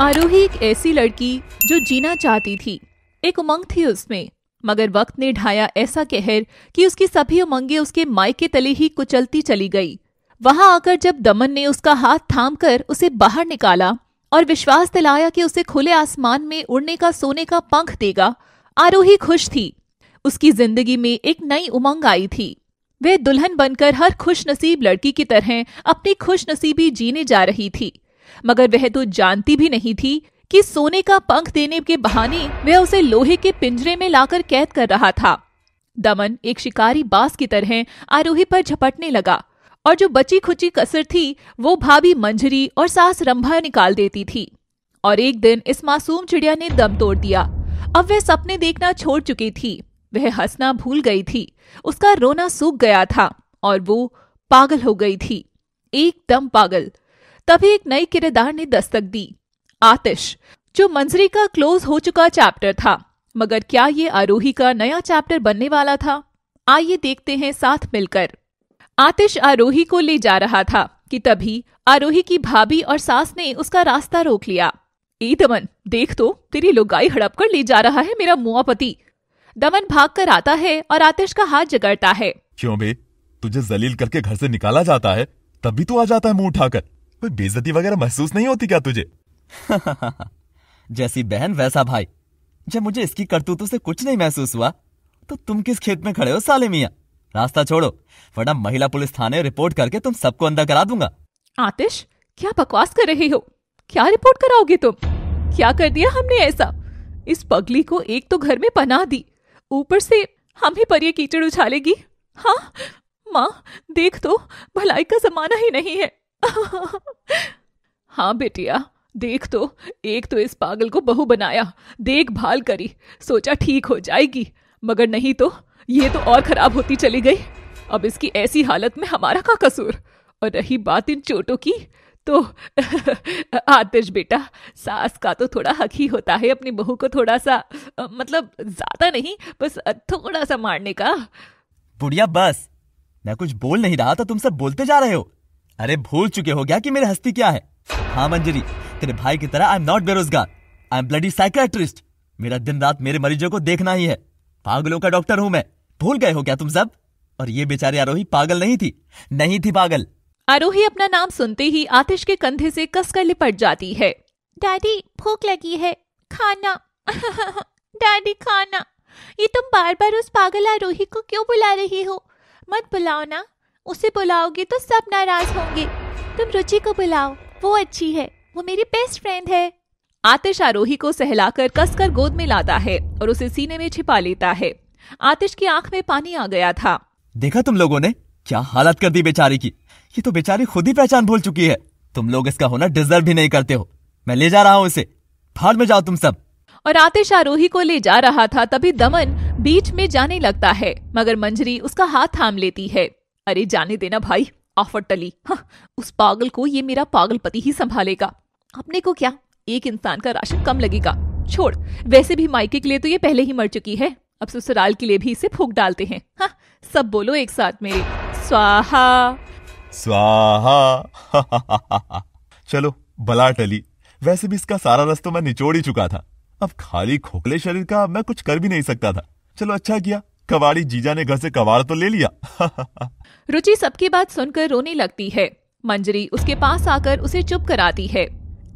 आरोही एक ऐसी लड़की जो जीना चाहती थी एक उमंग थी उसमें मगर वक्त ने ढाया ऐसा कहर कि उसकी सभी उमंगें उसके मायके तले ही कुचलती चली गई वहां आकर जब दमन ने उसका हाथ थामकर उसे बाहर निकाला और विश्वास दिलाया कि उसे खुले आसमान में उड़ने का सोने का पंख देगा आरोही खुश थी उसकी जिंदगी में एक नई उमंग आई थी वह दुल्हन बनकर हर नसीब लड़की की तरह अपनी नसीबी जीने जा रही थी मगर वह तो जानती भी नहीं थी कि सोने का पंख देने के बहाने वह उसे लोहे के पिंजरे में लाकर कैद कर रहा था दमन एक शिकारी बास की तरह आरोही पर झपटने लगा और जो बची खुची कसर थी वो भाभी मंझरी और सास रंभा निकाल देती थी और एक दिन इस मासूम चिड़िया ने दम तोड़ दिया अब वह सपने देखना छोड़ चुकी थी वह हंसना भूल गई थी उसका रोना सूख गया था और वो पागल हो गई थी एकदम पागल तभी एक नई किरदार ने दस्तक दी आतिश जो मंजरी का क्लोज हो चुका चैप्टर था मगर क्या ये आरोही का नया चैप्टर बनने वाला था आइए देखते हैं साथ मिलकर आतिश आरोही को ले जा रहा था कि तभी आरोही की भाभी और सास ने उसका रास्ता रोक लिया ए दमन देख तो तेरी लुगाई हड़प कर ले जा रहा है मेरा मुआ पति दमन भाग कर आता है और आतिश का हाथ जगड़ता है क्यों बे तुझे जलील करके घर से निकाला जाता है तब भी तू तो आ जाता है मुंह उठाकर कोई बेजती वगैरह महसूस नहीं होती क्या तुझे जैसी बहन वैसा भाई जब मुझे इसकी करतूतों से कुछ नहीं महसूस हुआ तो तुम किस खेत में खड़े हो साले मिया रास्ता छोड़ो वरना महिला पुलिस थाने रिपोर्ट करके तुम सबको अंदर करा दूंगा आतिश क्या बकवास कर रही हो क्या रिपोर्ट कराओगे तुम क्या कर दिया हमने ऐसा इस पगली को एक तो घर में पना दी ऊपर से हम ही पर कीचड़ उछालेगी हाँ माँ देख तो भलाई का जमाना ही नहीं है हाँ बेटिया देख तो एक तो इस पागल को बहू बनाया देखभाल करी सोचा ठीक हो जाएगी मगर नहीं तो ये तो और खराब होती चली गई अब इसकी ऐसी हालत में हमारा का कसूर और रही बात इन चोटों की तो आतिश बेटा सास का तो थोड़ा हक ही होता है अपनी बहू को थोड़ा सा मतलब ज्यादा नहीं बस थोड़ा सा मारने का बुढ़िया बस मैं कुछ बोल नहीं रहा था तुम सब बोलते जा रहे हो अरे भूल चुके हो गया कि मेरी हस्ती क्या है हाँ मंजरी तेरे भाई की तरह आई एम नॉट बेरोजगार आई एम ब्लडी साइकेट्रिस्ट मेरा दिन रात मेरे मरीजों को देखना ही है पागलों का डॉक्टर हूँ मैं भूल गए हो क्या तुम सब और ये बेचारी आरोही पागल नहीं थी नहीं थी पागल आरोही अपना नाम सुनते ही आतिश के कंधे से कसकर लिपट जाती है डैडी भूख लगी है खाना डैडी खाना ये तुम बार बार उस पागल आरोही को क्यों बुला रही हो मत बुलाओ ना उसे बुलाओगी तो सब नाराज होंगे तुम रुचि को बुलाओ वो अच्छी है वो मेरी बेस्ट फ्रेंड है आतिश आरोही को सहलाकर कसकर गोद में लाता है और उसे सीने में छिपा लेता है आतिश की आंख में पानी आ गया था देखा तुम लोगों ने क्या हालत कर दी बेचारी की ये तो बेचारी खुद ही पहचान भूल चुकी है तुम लोग इसका होना डिजर्व भी नहीं करते हो मैं ले जा रहा हूँ इसे भाड़ में जाओ तुम सब और आतिश आरोही को ले जा रहा था तभी दमन बीच में जाने लगता है मगर मंजरी उसका हाथ थाम लेती है अरे जाने देना भाई ऑफर टली हाँ उस पागल को ये मेरा पागल पति ही संभालेगा अपने को क्या एक इंसान का राशन कम लगेगा छोड़ वैसे भी माइके के लिए तो ये पहले ही मर चुकी है अब ससुराल के लिए भी इसे फूक डालते हैं हाँ सब बोलो एक साथ मेरे स्वाहा स्वाहा चलो बला टली वैसे भी इसका सारा रस तो मैं निचोड़ ही चुका था अब खाली खोखले शरीर का मैं कुछ कर भी नहीं सकता था चलो अच्छा किया कवाड़ी जीजा ने घर से कवाड़ तो ले लिया रुचि सबकी बात सुनकर रोने लगती है मंजरी उसके पास आकर उसे चुप कराती है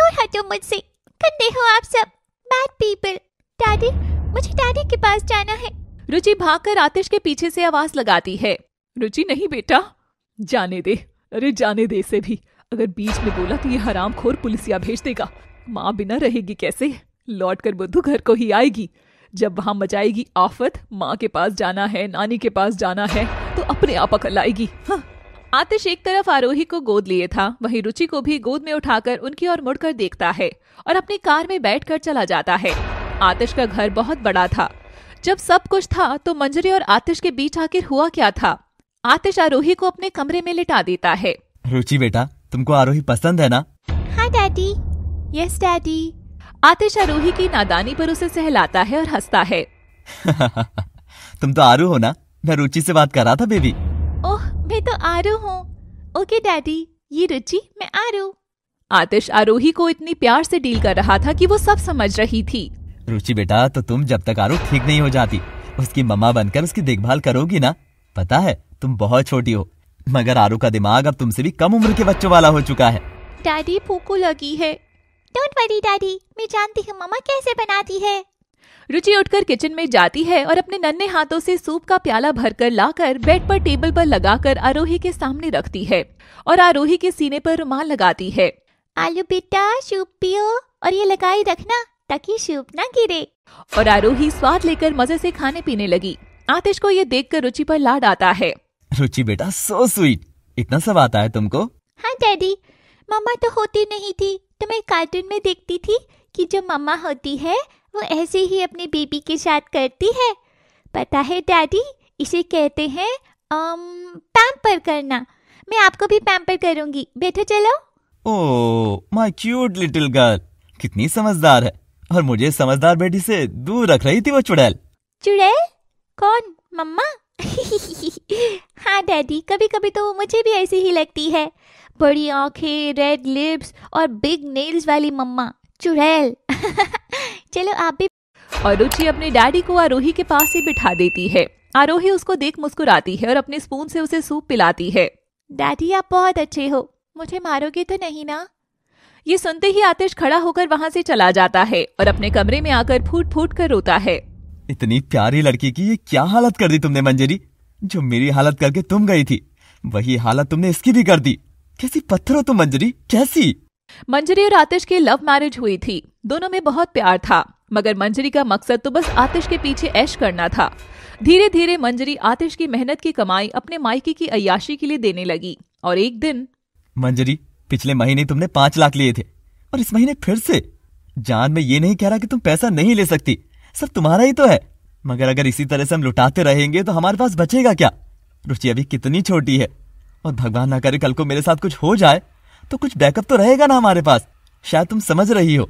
तो हटो मुझसे गंदे हो आप सब बैड पीपल डैडी मुझे डैडी के पास जाना है रुचि भागकर आतिश के पीछे से आवाज लगाती है रुचि नहीं बेटा जाने दे अरे जाने दे से भी अगर बीच में बोला तो ये हराम खोर पुलिसिया भेज देगा माँ बिना रहेगी कैसे लौट कर बुद्धू घर को ही आएगी जब वहाँ मचाएगी आफत माँ के पास जाना है नानी के पास जाना है तो अपने आप अकल आएगी हाँ। आतिश एक तरफ आरोही को गोद लिए था वहीं रुचि को भी गोद में उठाकर उनकी ओर मुड़कर देखता है और अपनी कार में बैठकर चला जाता है आतिश का घर बहुत बड़ा था जब सब कुछ था तो मंजरी और आतिश के बीच आखिर हुआ क्या था आतिश आरोही को अपने कमरे में लिटा देता है रुचि बेटा तुमको आरोही पसंद है ना हाँ डैडी यस डैडी आरोही की नादानी पर उसे सहलाता है और हंसता है तुम तो आरू हो ना मैं रुचि से बात कर रहा था बेबी ओह मैं तो आरू हूँ ओके डैडी ये रुचि मैं आरू आतिश आरोही को इतनी प्यार से डील कर रहा था कि वो सब समझ रही थी रुचि बेटा तो तुम जब तक आरू ठीक नहीं हो जाती उसकी मम्मा बनकर उसकी देखभाल करोगी ना पता है तुम बहुत छोटी हो मगर आरू का दिमाग अब तुमसे भी कम उम्र के बच्चों वाला हो चुका है डैडी भूखो लगी है डोंट वरी डैडी मैं जानती हूँ मम्मा कैसे बनाती है रुचि उठकर किचन में जाती है और अपने नन्हे हाथों से सूप का प्याला भरकर लाकर बेड पर टेबल पर लगाकर आरोही के सामने रखती है और आरोही के सीने पर रुमाल लगाती है आलू बेटा सूप पियो और ये लगाए रखना ताकि सूप ना गिरे और आरोही स्वाद लेकर मजे से खाने पीने लगी आतिश को ये देख कर रुचि पर लाड आता है रुचि बेटा सो स्वीट इतना सब आता है तुमको हाँ डैडी मम्मा तो होती नहीं थी तो मैं कार्टून में देखती थी कि जो मम्मा होती है वो ऐसे ही अपने बेबी के साथ करती है पता है डैडी इसे कहते हैं पैम्पर um, करना मैं आपको भी पैम्पर करूंगी बैठो चलो oh my cute little girl कितनी समझदार है और मुझे समझदार बेटी से दूर रख रही थी वो चुड़ैल चुड़ैल कौन मम्मा हाँ डैडी कभी कभी तो मुझे भी ऐसी ही लगती है बड़ी आंखें रेड लिप्स और बिग नेल्स वाली मम्मा चुड़ैल चलो आप भी और रुचि अपने डैडी को आरोही के पास ही बिठा देती है आरोही उसको देख मुस्कुराती है और अपने स्पून से उसे सूप पिलाती है डैडी आप बहुत अच्छे हो मुझे मारोगे तो नहीं ना ये सुनते ही आतिश खड़ा होकर वहाँ से चला जाता है और अपने कमरे में आकर फूट फूट कर रोता है इतनी प्यारी लड़की की ये क्या हालत कर दी तुमने मंजरी जो मेरी हालत करके तुम गई थी वही हालत तुमने इसकी भी कर दी कैसी पत्थर हो तुम मंजरी कैसी मंजरी और आतिश की लव मैरिज हुई थी दोनों में बहुत प्यार था मगर मंजरी का मकसद तो बस आतिश के पीछे ऐश करना था धीरे धीरे मंजरी आतिश की मेहनत की कमाई अपने माइकी की अयाशी के लिए देने लगी और एक दिन मंजरी पिछले महीने तुमने पाँच लाख लिए थे और इस महीने फिर से जान में ये नहीं कह रहा कि तुम पैसा नहीं ले सकती सब तुम्हारा ही तो है मगर अगर इसी तरह से हम लुटाते रहेंगे तो हमारे पास बचेगा क्या रुचि अभी कितनी छोटी है और भगवान ना करे कल को मेरे साथ कुछ हो जाए तो कुछ बैकअप तो रहेगा ना हमारे पास शायद तुम समझ रही हो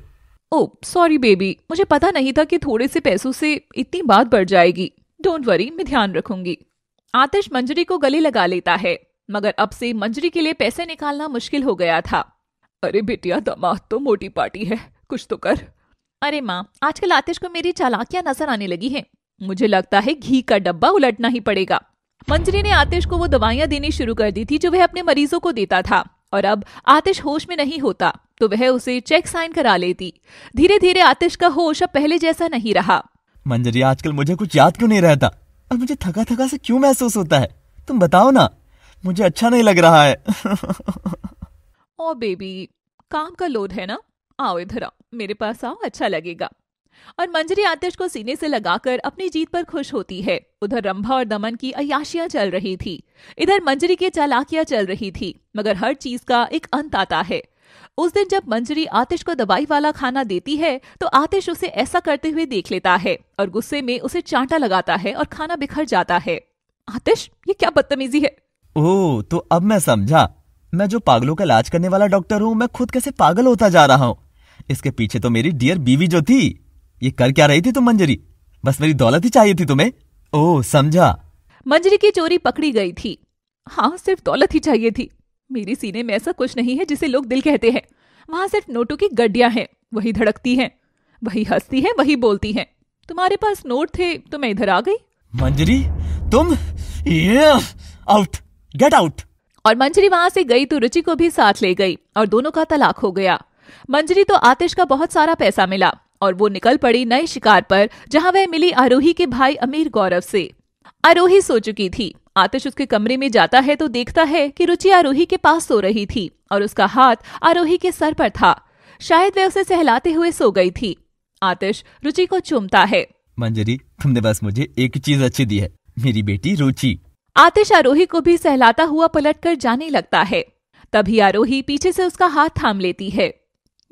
ओ सॉरी बेबी मुझे पता नहीं था कि थोड़े से पैसों से इतनी बात बढ़ जाएगी डोंट वरी मैं ध्यान रखूंगी आतिश मंजरी को गले लगा लेता है मगर अब से मंजरी के लिए पैसे निकालना मुश्किल हो गया था अरे बेटिया दमाद तो मोटी पार्टी है कुछ तो कर अरे माँ आजकल आतिश को मेरी चालाकियां नजर आने लगी हैं मुझे लगता है घी का डब्बा उलटना ही पड़ेगा मंजरी ने आतिश को वो दवाइयां देनी शुरू कर दी थी जो वह अपने मरीजों को देता था और अब आतिश होश में नहीं होता तो वह उसे चेक साइन करा लेती धीरे धीरे आतिश का होश अब पहले जैसा नहीं रहा मंजरी आजकल मुझे कुछ याद क्यों नहीं रहता और मुझे थका थका से क्यों महसूस होता है तुम बताओ ना मुझे अच्छा नहीं लग रहा है ओ बेबी काम का लोड है ना आओ इधर आओ मेरे पास आओ अच्छा लगेगा और मंजरी आतिश को सीने से लगाकर अपनी जीत पर खुश होती है उधर रंभा और दमन की अयाशियां चल रही थी इधर मंजरी की चालाकियां चल रही थी मगर हर चीज का एक अंत आता है उस दिन जब मंजरी आतिश को दवाई वाला खाना देती है तो आतिश उसे ऐसा करते हुए देख लेता है और गुस्से में उसे चांटा लगाता है और खाना बिखर जाता है आतिश ये क्या बदतमीजी है ओ तो अब मैं समझा मैं जो पागलों का इलाज करने वाला डॉक्टर हूँ मैं खुद कैसे पागल होता जा रहा हूँ इसके पीछे तो मेरी डियर बीवी जो थी ये कर क्या रही थी तुम मंजरी बस मेरी दौलत ही चाहिए थी तुम्हें ओ समझा मंजरी की चोरी पकड़ी गई थी हाँ सिर्फ दौलत ही चाहिए थी मेरी सीने में ऐसा कुछ नहीं है जिसे लोग दिल कहते हैं वहां सिर्फ नोटों की गड्डियां हैं वही धड़कती हैं वही हंसती है वही बोलती है तुम्हारे पास नोट थे तो मैं इधर आ गई मंजरी तुम ये आउट गेट आउट और मंजरी वहां से गई तो रुचि को भी साथ ले गई और दोनों का तलाक हो गया मंजरी तो आतिश का बहुत सारा पैसा मिला और वो निकल पड़ी नए शिकार पर जहां वह मिली आरोही के भाई अमीर गौरव से आरोही सो चुकी थी आतिश उसके कमरे में जाता है तो देखता है कि रुचि आरोही के पास सो रही थी और उसका हाथ आरोही के सर पर था शायद वह उसे सहलाते हुए सो गई थी आतिश रुचि को चूमता है मंजरी तुमने बस मुझे एक चीज अच्छी दी है मेरी बेटी रुचि आतिश आरोही को भी सहलाता हुआ पलट कर जाने लगता है तभी आरोही पीछे से उसका हाथ थाम लेती है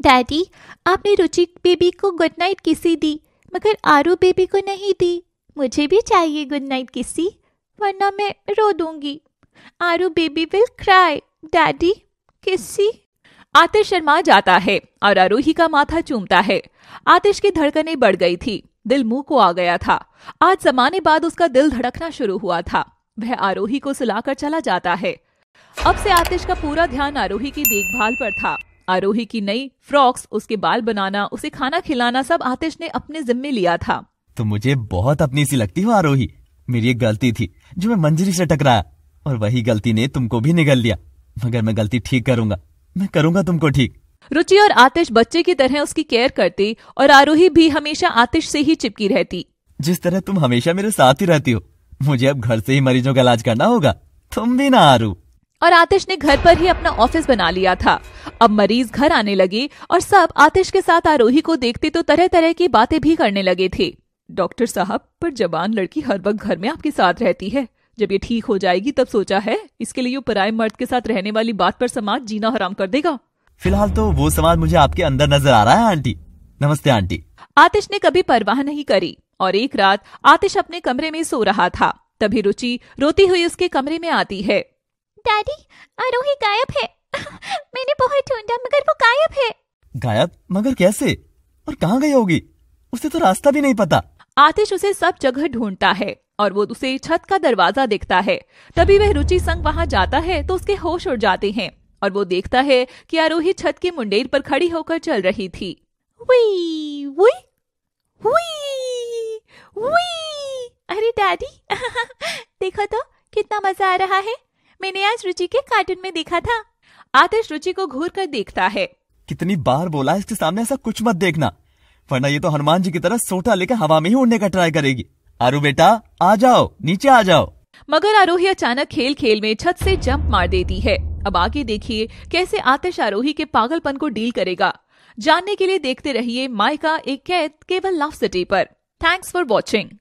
डैडी आपने रुचि बेबी को गुड नाइट किसी दी मगर आरू बेबी को नहीं दी मुझे भी चाहिए गुड नाइट किसी वरना मैं रो दूंगी Aaru baby will cry daddy किसी आतिश शर्मा जाता है और आरोही का माथा चूमता है आतिश की धड़कनें बढ़ गई थी दिल मुंह को आ गया था आज जमाने बाद उसका दिल धड़कना शुरू हुआ था वह आरोही को सुलाकर चला जाता है अब से आतिश का पूरा ध्यान आरोही की देखभाल पर था आरोही की नई फ्रॉक्स उसके बाल बनाना उसे खाना खिलाना सब आतिश ने अपने जिम्मे लिया था तो मुझे बहुत अपनी सी लगती हो आरोही मेरी एक गलती थी जो मैं मंजरी से टकराया और वही गलती ने तुमको भी निगल लिया मगर मैं गलती ठीक करूंगा मैं करूंगा तुमको ठीक रुचि और आतिश बच्चे की तरह उसकी केयर करती और आरोही भी हमेशा आतिश से ही चिपकी रहती जिस तरह तुम हमेशा मेरे साथ ही रहती हो मुझे अब घर से ही मरीजों का इलाज करना होगा तुम भी ना आरू और आतिश ने घर पर ही अपना ऑफिस बना लिया था अब मरीज घर आने लगे और सब आतिश के साथ आरोही को देखते तो तरह तरह की बातें भी करने लगे थे डॉक्टर साहब पर जवान लड़की हर वक्त घर में आपके साथ रहती है जब ये ठीक हो जाएगी तब सोचा है इसके लिए पराय मर्द के साथ रहने वाली बात पर समाज जीना हराम कर देगा फिलहाल तो वो समाज मुझे आपके अंदर नजर आ रहा है आंटी नमस्ते आंटी आतिश ने कभी परवाह नहीं करी और एक रात आतिश अपने कमरे में सो रहा था तभी रुचि रोती हुई उसके कमरे में आती है डैडी आरोही गायब है मैंने बहुत ढूंढा मगर वो गायब है गायब मगर कैसे और कहाँ गई होगी उसे तो रास्ता भी नहीं पता आतिश उसे सब जगह ढूंढता है और वो उसे छत का दरवाजा देखता है तभी वह रुचि संग वहाँ जाता है तो उसके होश उड़ जाते हैं और वो देखता है कि आरोही छत के मुंडेर पर खड़ी होकर चल रही थी वी, वी, वी, वी। अरे डैडी देखो तो कितना मजा आ रहा है मैंने आज रुचि के कार्टून में देखा था आदर्श रुचि को घूर कर देखता है कितनी बार बोला इसके सामने ऐसा कुछ मत देखना वरना ये तो हनुमान जी की तरह सोटा लेकर हवा में ही उड़ने का ट्राई करेगी अरु बेटा आ जाओ नीचे आ जाओ मगर आरोही अचानक खेल खेल में छत से जंप मार देती है अब आगे देखिए कैसे आतिश आरोही के पागलपन को डील करेगा जानने के लिए देखते रहिए माइका एक कैद केवल लव सिटी पर थैंक्स फॉर वॉचिंग